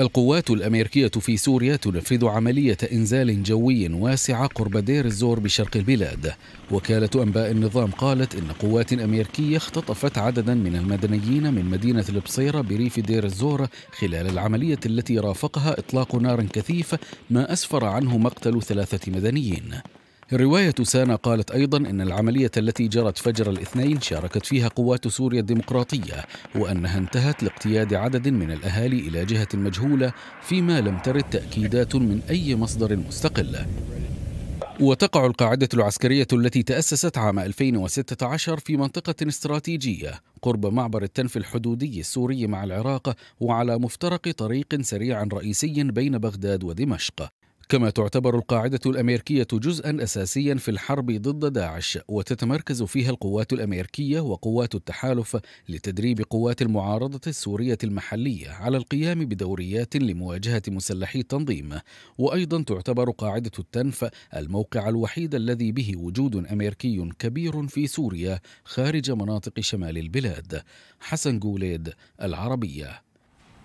القوات الأمريكية في سوريا تنفذ عملية إنزال جوي واسعة قرب دير الزور بشرق البلاد وكالة أنباء النظام قالت إن قوات أمريكية اختطفت عددا من المدنيين من مدينة البصيرة بريف دير الزور خلال العملية التي رافقها إطلاق نار كثيف ما أسفر عنه مقتل ثلاثة مدنيين رواية سانا قالت أيضا أن العملية التي جرت فجر الاثنين شاركت فيها قوات سوريا الديمقراطية وأنها انتهت لاقتياد عدد من الأهالي إلى جهة مجهولة فيما لم ترد تأكيدات من أي مصدر مستقل وتقع القاعدة العسكرية التي تأسست عام 2016 في منطقة استراتيجية قرب معبر التنف الحدودي السوري مع العراق وعلى مفترق طريق سريع رئيسي بين بغداد ودمشق كما تعتبر القاعدة الأمريكية جزءا أساسيا في الحرب ضد داعش وتتمركز فيها القوات الأمريكية وقوات التحالف لتدريب قوات المعارضة السورية المحلية على القيام بدوريات لمواجهة مسلحي التنظيم وأيضا تعتبر قاعدة التنف الموقع الوحيد الذي به وجود أمريكي كبير في سوريا خارج مناطق شمال البلاد حسن جوليد العربية